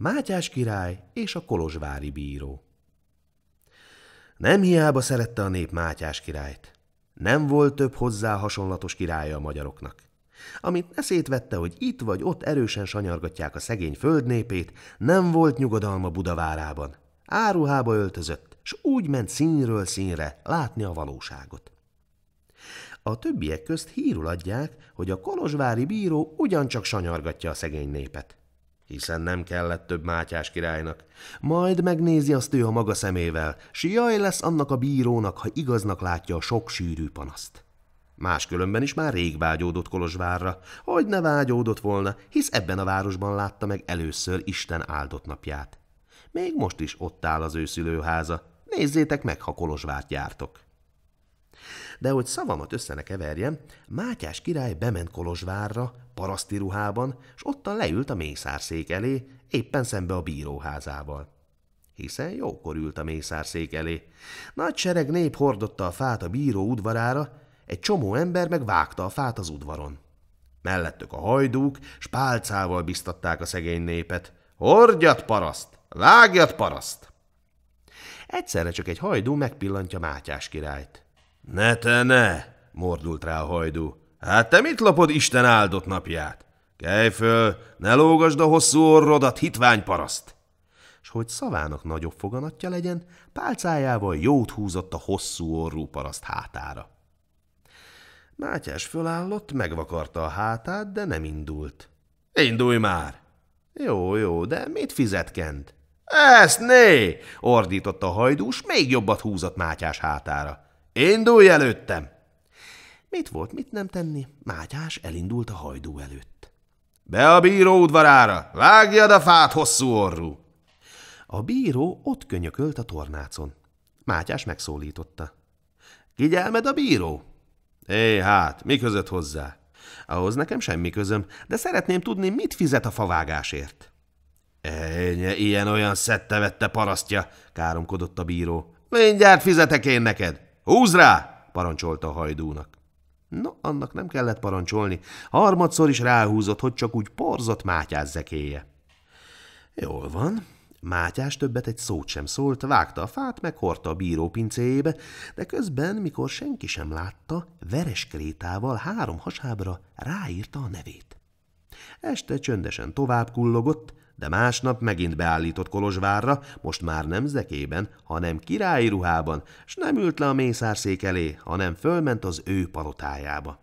Mátyás király és a kolozsvári bíró. Nem hiába szerette a nép Mátyás királyt. Nem volt több hozzá hasonlatos királya a magyaroknak. Amit eszét hogy itt vagy ott erősen sanyargatják a szegény földnépét, nem volt nyugodalma Budavárában. Áruhába öltözött, s úgy ment színről színre látni a valóságot. A többiek közt hírul adják, hogy a kolozsvári bíró ugyancsak sanyargatja a szegény népet hiszen nem kellett több Mátyás királynak. Majd megnézi azt ő a maga szemével, s jaj lesz annak a bírónak, ha igaznak látja a sok sűrű panaszt. Máskülönben is már rég vágyódott Kolozsvárra, hogy ne vágyódott volna, hisz ebben a városban látta meg először Isten áldott napját. Még most is ott áll az ő szülőháza, nézzétek meg, ha Kolozsvárt jártok. De hogy szavamat össze ne keverjem, Mátyás király bement Kolozsvárra, paraszti ruhában, és ottan leült a mészárszék elé, éppen szembe a bíróházával. Hiszen jókor ült a mészárszék elé. Nagy sereg nép hordotta a fát a bíró udvarára, egy csomó ember meg vágta a fát az udvaron. Mellettük a hajdúk, s pálcával biztatták a szegény népet. Hordjat paraszt! Vágjat paraszt! Egyszerre csak egy hajdú megpillantja Mátyás királyt. – Ne te ne! – mordult rá a hajdú. Hát te mit lapod Isten áldott napját? Kelj föl, ne lógasd a hosszú orrodat, hitvány paraszt! S hogy szavának nagyobb foganatja legyen, pálcájával jót húzott a hosszú orrú paraszt hátára. Mátyás fölállott, megvakarta a hátát, de nem indult. Indulj már! Jó, jó, de mit fizetkent? Ezt né! Ordította a hajdús, még jobbat húzott Mátyás hátára. Indulj előttem! Mit volt, mit nem tenni, Mátyás elindult a hajdú előtt. Be a bíró udvarára, vágjad a fát, hosszú orru! A bíró ott könyökölt a tornácon. Mátyás megszólította. Kigyelmed a bíró? Éj, hát, mi között hozzá? Ahhoz nekem semmi közöm, de szeretném tudni, mit fizet a favágásért. Éj, ilyen-olyan szette-vette parasztja, káromkodott a bíró. Mindjárt fizetek én neked. Húz rá! parancsolta a hajdúnak. No, annak nem kellett parancsolni. Harmadszor is ráhúzott, hogy csak úgy porzott Mátyás zekéje. Jól van. Mátyás többet egy szót sem szólt, vágta a fát, meg a bíró pincéjébe, de közben, mikor senki sem látta, veres krétával három hasábra ráírta a nevét. Este csöndesen tovább kullogott, de másnap megint beállított Kolozsvárra, most már nem zekében, hanem királyi ruhában, s nem ült le a mészárszék elé, hanem fölment az ő palotájába.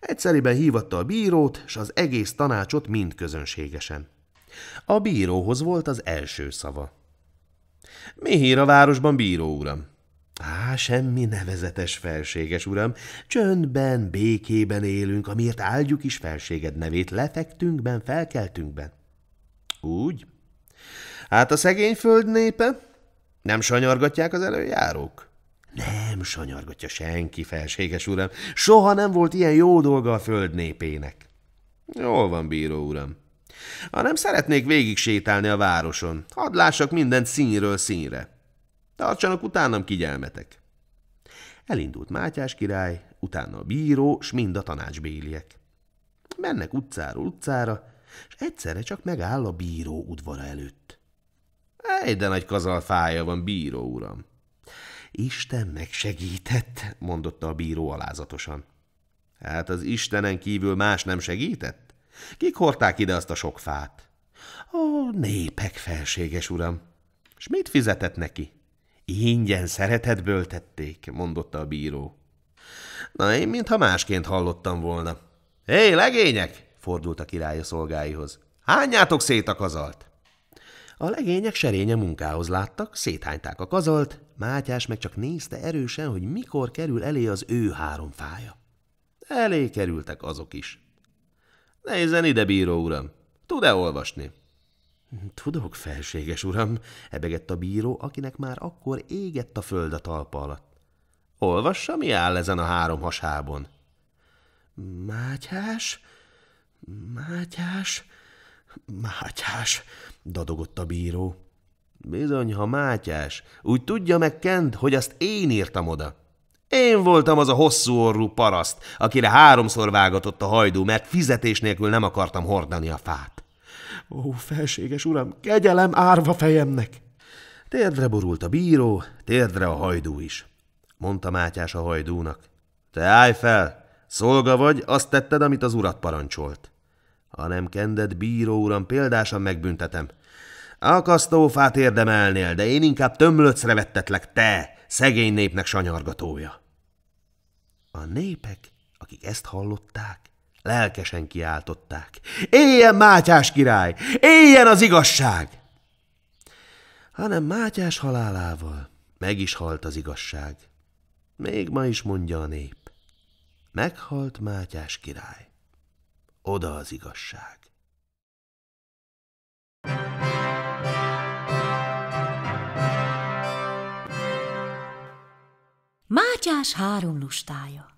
Egyszeriben hívatta a bírót, s az egész tanácsot mind közönségesen. A bíróhoz volt az első szava. Mi hír a városban, bíró uram? Á, semmi nevezetes felséges uram, csöndben, békében élünk, amiért áldjuk is felséged nevét, lefektünkben, felkeltünkben. Úgy? Hát a szegény föld népe? Nem sanyargatják az előjárók? Nem sanyargatja senki, felséges uram. Soha nem volt ilyen jó dolga a föld népének. Jól van, bíró uram. Ha nem szeretnék végig sétálni a városon, hadd lássak mindent színről színre. Tartsanak utánam kigyelmetek. Elindult Mátyás király, utána a bíró, s mind a tanácsbéliek. Mennek utcáról utcára, és egyszerre csak megáll a bíró udvara előtt. Egy de nagy kazalfája van, bíró uram. Isten megsegített, mondotta a bíró alázatosan. Hát az Istenen kívül más nem segített? Kik hordták ide azt a sok fát? A népek felséges uram. S mit fizetett neki? Ingyen szeretetből tették, mondotta a bíró. Na, én mintha másként hallottam volna. Hé, legények! fordult a király a szolgáihoz. Hányjátok szét a kazalt! A legények serénye munkához láttak, széthányták a kazalt, Mátyás meg csak nézte erősen, hogy mikor kerül elé az ő három fája. Elé kerültek azok is. Nézzen ide, bíró uram! Tud-e olvasni? Tudok, felséges uram, ebegett a bíró, akinek már akkor égett a föld a talpa alatt. Olvassa, mi áll ezen a három hasábon? Mátyás? Mátyás, Mátyás, dadogott a bíró. Bizony, ha Mátyás, úgy tudja meg Kent, hogy azt én írtam oda. Én voltam az a hosszú orrú paraszt, akire háromszor vágatott a hajdú, mert fizetés nélkül nem akartam hordani a fát. Ó, felséges uram, kegyelem árva fejemnek! Térdre borult a bíró, térdre a hajdú is. Mondta Mátyás a hajdúnak. Te állj fel, Szolga vagy, azt tetted, amit az urat parancsolt. Ha nem kended, bíró uram, példásan megbüntetem. Akasztófát érdemelnél, de én inkább tömlöcre vettetlek, te, szegény népnek sanyargatója. A népek, akik ezt hallották, lelkesen kiáltották. Éljen Mátyás király! Éljen az igazság! Hanem Mátyás halálával meg is halt az igazság. Még ma is mondja a nép. Meghalt Mátyás király. Oda az igazság. Mátyás három lustája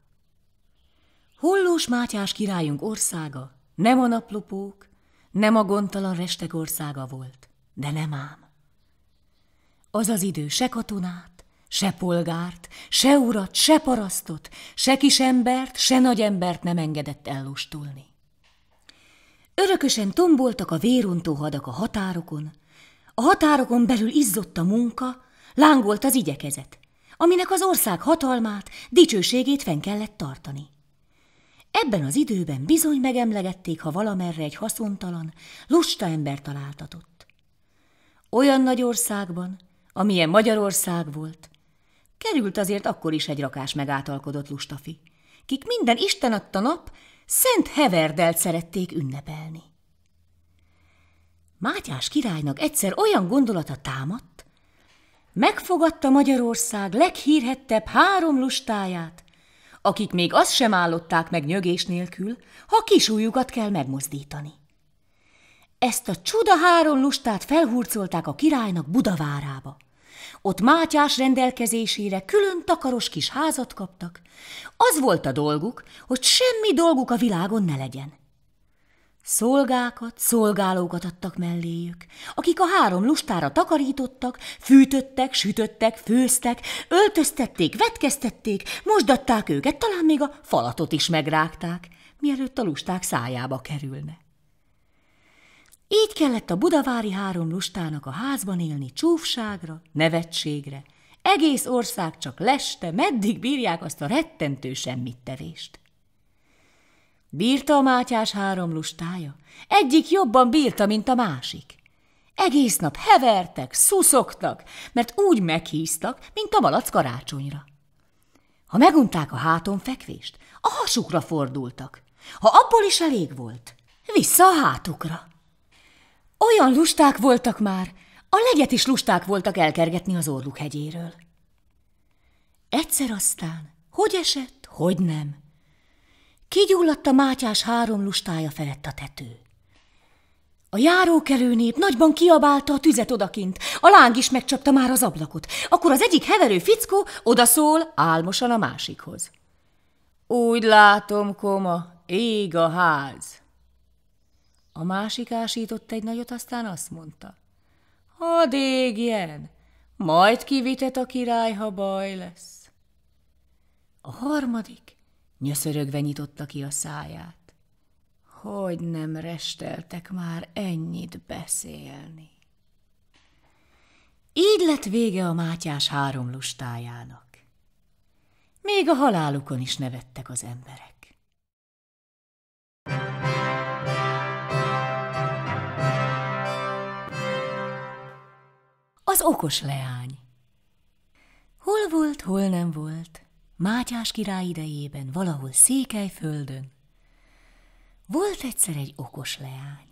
Hollós Mátyás királyunk országa nem a naplopók, nem a gondtalan restek országa volt, de nem ám. Az az idő se katonát, Se polgárt, se urat, se parasztot, se kis embert, se nagy embert nem engedett ellustulni. Örökösen tomboltak a vérontó hadak a határokon, a határokon belül izzott a munka, lángolt az igyekezet, aminek az ország hatalmát, dicsőségét fenn kellett tartani. Ebben az időben bizony megemlegették, ha valamerre egy haszontalan, lusta ember találtatott. Olyan nagy országban, amilyen Magyarország volt, Került azért akkor is egy rakás megátalkodott lustafi, kik minden Isten adta nap Szent Heverdelt szerették ünnepelni. Mátyás királynak egyszer olyan gondolata támadt, megfogadta Magyarország leghírhettebb három lustáját, akik még azt sem állották meg nyögés nélkül, ha kisújjukat kell megmozdítani. Ezt a csuda három lustát felhurcolták a királynak Budavárába – ott Mátyás rendelkezésére külön takaros kis házat kaptak. Az volt a dolguk, hogy semmi dolguk a világon ne legyen. Szolgákat, szolgálókat adtak melléjük, akik a három lustára takarítottak, fűtöttek, sütöttek, főztek, öltöztették, vetkeztették, mosdatták őket, talán még a falatot is megrágták, mielőtt a lusták szájába kerülne. Így kellett a budavári három lustának a házban élni csúfságra, nevetségre. Egész ország csak leste, meddig bírják azt a rettentő tevést. Bírta a Mátyás három lustája, egyik jobban bírta, mint a másik. Egész nap hevertek, szuszogtak, mert úgy meghíztak, mint a malac karácsonyra. Ha megunták a háton fekvést, a hasukra fordultak. Ha abból is elég volt, vissza a hátukra. Olyan lusták voltak már, a legyet is lusták voltak elkergetni az Orluk hegyéről. Egyszer aztán, hogy esett, hogy nem. Kigyulladt a mátyás három lustája felett a tető. A járókelő nép nagyban kiabálta a tüzet odakint, a láng is megcsapta már az ablakot, akkor az egyik heverő fickó odaszól álmosan a másikhoz. Úgy látom, koma, ég a ház. A másik ásított egy nagyot, aztán azt mondta. Hadd égjen, majd kivitet a király, ha baj lesz. A harmadik nyöszörögve nyitotta ki a száját. Hogy nem resteltek már ennyit beszélni? Így lett vége a Mátyás három lustájának. Még a halálukon is nevettek az emberek. az okos leány. Hol volt, hol nem volt, Mátyás király idejében, valahol Székelyföldön, volt egyszer egy okos leány.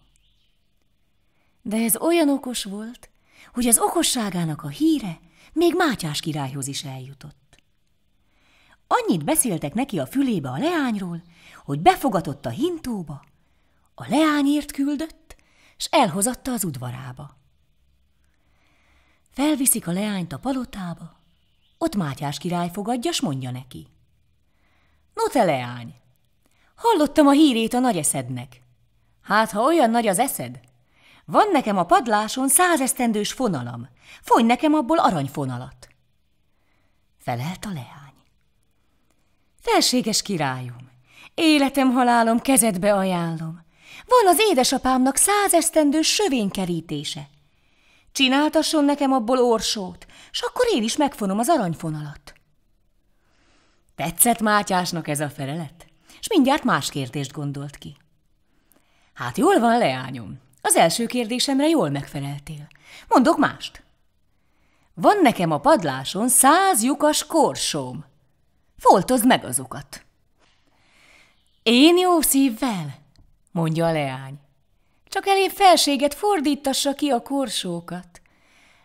De ez olyan okos volt, hogy az okosságának a híre még Mátyás királyhoz is eljutott. Annyit beszéltek neki a fülébe a leányról, hogy befogatott a hintóba, a leányért küldött, s elhozatta az udvarába. Felviszik a leányt a palotába, ott Mátyás király fogadja, s mondja neki. No te leány, hallottam a hírét a nagy eszednek. Hát, ha olyan nagy az eszed, van nekem a padláson százesztendős fonalam, fony nekem abból aranyfonalat. Felelt a leány. Felséges királyom, életem halálom kezedbe ajánlom. Van az édesapámnak százesztendős sövénykerítése, Csináltasson nekem abból orsót, s akkor én is megfonom az aranyfonalat. Tetszett Mátyásnak ez a felelet, és mindjárt más kérdést gondolt ki. Hát jól van, leányom. Az első kérdésemre jól megfeleltél. Mondok mást. Van nekem a padláson száz lyukas korsóm. Foltozd meg azokat. Én jó szívvel, mondja a leány. Csak elé felséget fordítassa ki a korsókat.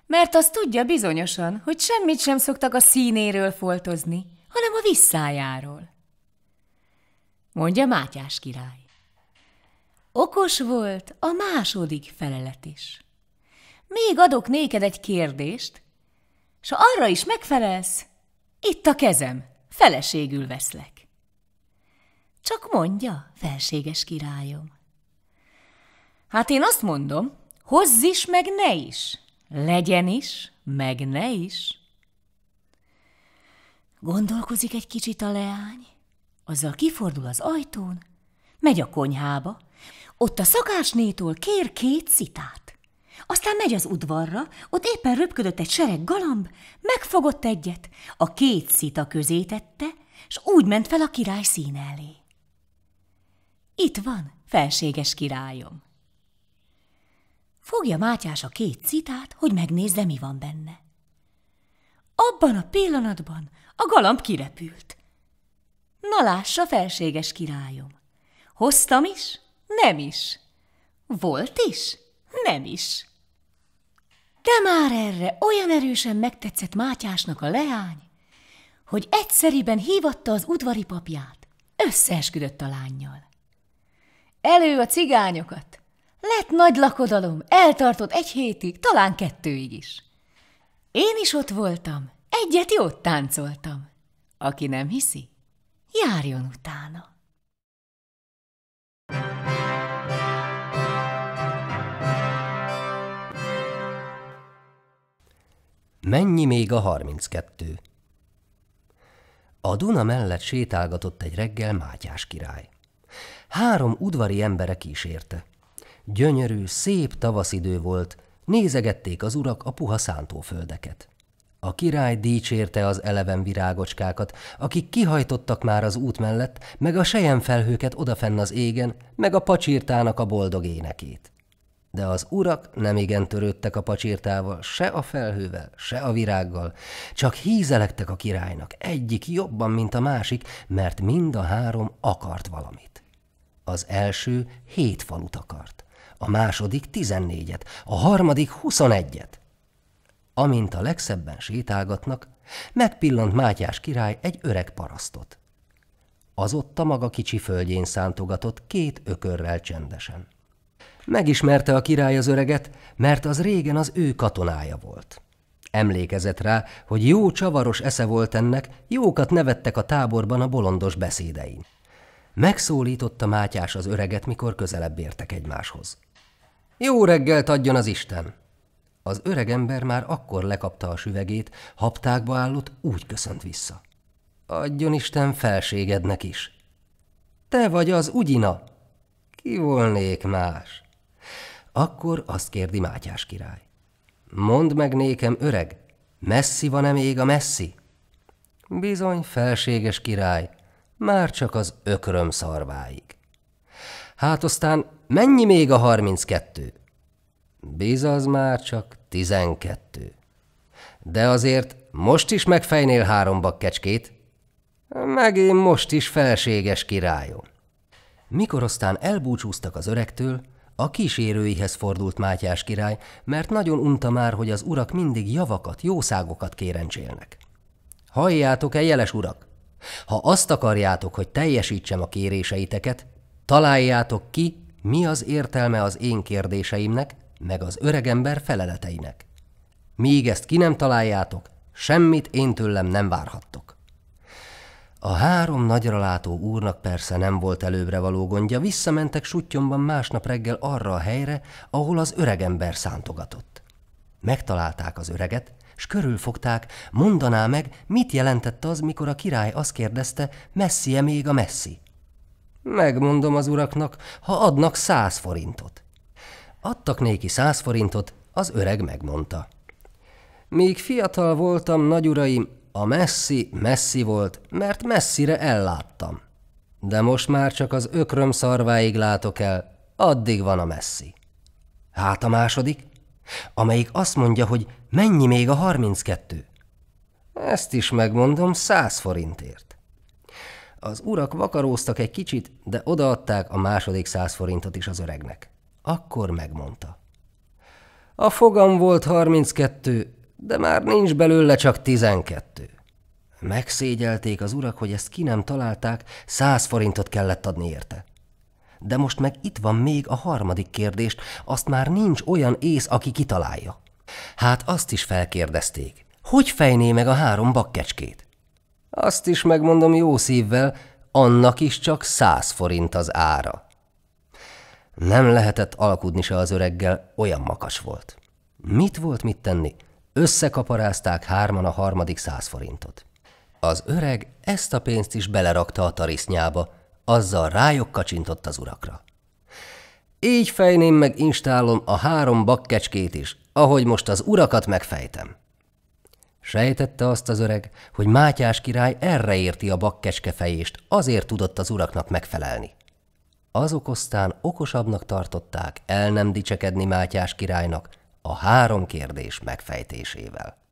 Mert azt tudja bizonyosan, hogy semmit sem szoktak a színéről foltozni, hanem a visszájáról. Mondja Mátyás király. Okos volt a második felelet is. Még adok néked egy kérdést, s ha arra is megfelelsz, itt a kezem, feleségül veszlek. Csak mondja, felséges királyom. Hát én azt mondom, hozz is, meg ne is. Legyen is, meg ne is. Gondolkozik egy kicsit a leány, azzal kifordul az ajtón, megy a konyhába, ott a szakásnétól kér két szitát. Aztán megy az udvarra, ott éppen röpködött egy sereg galamb, megfogott egyet, a két szita közé tette, s úgy ment fel a király szín elé. Itt van, felséges királyom, Fogja Mátyás a két citát, hogy megnézze, mi van benne. Abban a pillanatban a galamb kirepült. Na lássa, felséges királyom! Hoztam is? Nem is. Volt is? Nem is. De már erre olyan erősen megtetszett Mátyásnak a leány, hogy egyszeriben hívatta az udvari papját, összeesküdött a lányjal. Elő a cigányokat! Lett nagy lakodalom, eltartott egy hétig, talán kettőig is. Én is ott voltam, egyet jót táncoltam. Aki nem hiszi, járjon utána. Mennyi még a 32? A Duna mellett sétálgatott egy reggel Mátyás király. Három udvari embere kísérte. Gyönyörű, szép tavaszidő volt, nézegették az urak a puha szántóföldeket. A király dicsérte az eleven virágocskákat, akik kihajtottak már az út mellett, meg a sejemfelhőket odafenn az égen, meg a pacsirtának a boldog énekét. De az urak nem igen törődtek a pacsirtával, se a felhővel, se a virággal, csak hízelektek a királynak, egyik jobban, mint a másik, mert mind a három akart valamit. Az első hét falut akart a második tizennégyet, a harmadik huszonegyet. Amint a legszebben sétálgatnak, megpillant Mátyás király egy öreg parasztot. Az ott a maga kicsi földjén szántogatott két ökörrel csendesen. Megismerte a király az öreget, mert az régen az ő katonája volt. Emlékezett rá, hogy jó csavaros esze volt ennek, jókat nevettek a táborban a bolondos beszédein. Megszólította Mátyás az öreget, mikor közelebb értek egymáshoz. Jó reggelt adjon az Isten! Az öreg ember már akkor lekapta a süvegét, haptákba állott, úgy köszönt vissza. Adjon Isten felségednek is! Te vagy az Ugyina! Ki volnék más? Akkor azt kérdi Mátyás király. Mondd meg nékem, öreg, messzi van-e még a messzi? Bizony, felséges király, már csak az ökröm szarváig. Hát aztán Mennyi még a harminckettő? Bizaz már csak tizenkettő. De azért most is megfejnél három bakkecskét? Meg én most is felséges királyom. Mikor aztán elbúcsúztak az öregtől, a kísérőihez fordult Mátyás király, mert nagyon unta már, hogy az urak mindig javakat, jószágokat kérencsélnek. Halljátok-e, jeles urak? Ha azt akarjátok, hogy teljesítsem a kéréseiteket, találjátok ki, mi az értelme az én kérdéseimnek, meg az öregember feleleteinek? Míg ezt ki nem találjátok, semmit én tőlem nem várhattok. A három nagyra látó úrnak persze nem volt előbbre való gondja, visszamentek sutyomban másnap reggel arra a helyre, ahol az öregember szántogatott. Megtalálták az öreget, s körülfogták, mondaná meg, mit jelentett az, mikor a király azt kérdezte, messzi-e még a messzi. Megmondom az uraknak, ha adnak száz forintot. Adtak néki száz forintot, az öreg megmondta. Míg fiatal voltam, nagyuraim, a messzi messzi volt, mert messzire elláttam. De most már csak az ökröm szarváig látok el, addig van a messzi. Hát a második, amelyik azt mondja, hogy mennyi még a harminckettő? Ezt is megmondom száz forintért. Az urak vakaróztak egy kicsit, de odaadták a második száz forintot is az öregnek. Akkor megmondta. A fogam volt 32, de már nincs belőle csak 12. Megszégyelték az urak, hogy ezt ki nem találták, száz forintot kellett adni érte. De most meg itt van még a harmadik kérdést, azt már nincs olyan ész, aki kitalálja. Hát azt is felkérdezték. Hogy fejné meg a három bakkecskét? Azt is megmondom jó szívvel, annak is csak száz forint az ára. Nem lehetett alkudni se az öreggel, olyan makas volt. Mit volt mit tenni? Összekaparázták hárman a harmadik száz forintot. Az öreg ezt a pénzt is belerakta a tarisznyába, azzal rájuk kacsintott az urakra. Így fejném meg instálom a három bakkecskét is, ahogy most az urakat megfejtem. Sejtette azt az öreg, hogy Mátyás király erre érti a bakkeskefejést, azért tudott az uraknak megfelelni. Azok aztán okosabbnak tartották el nem dicsekedni Mátyás királynak a három kérdés megfejtésével.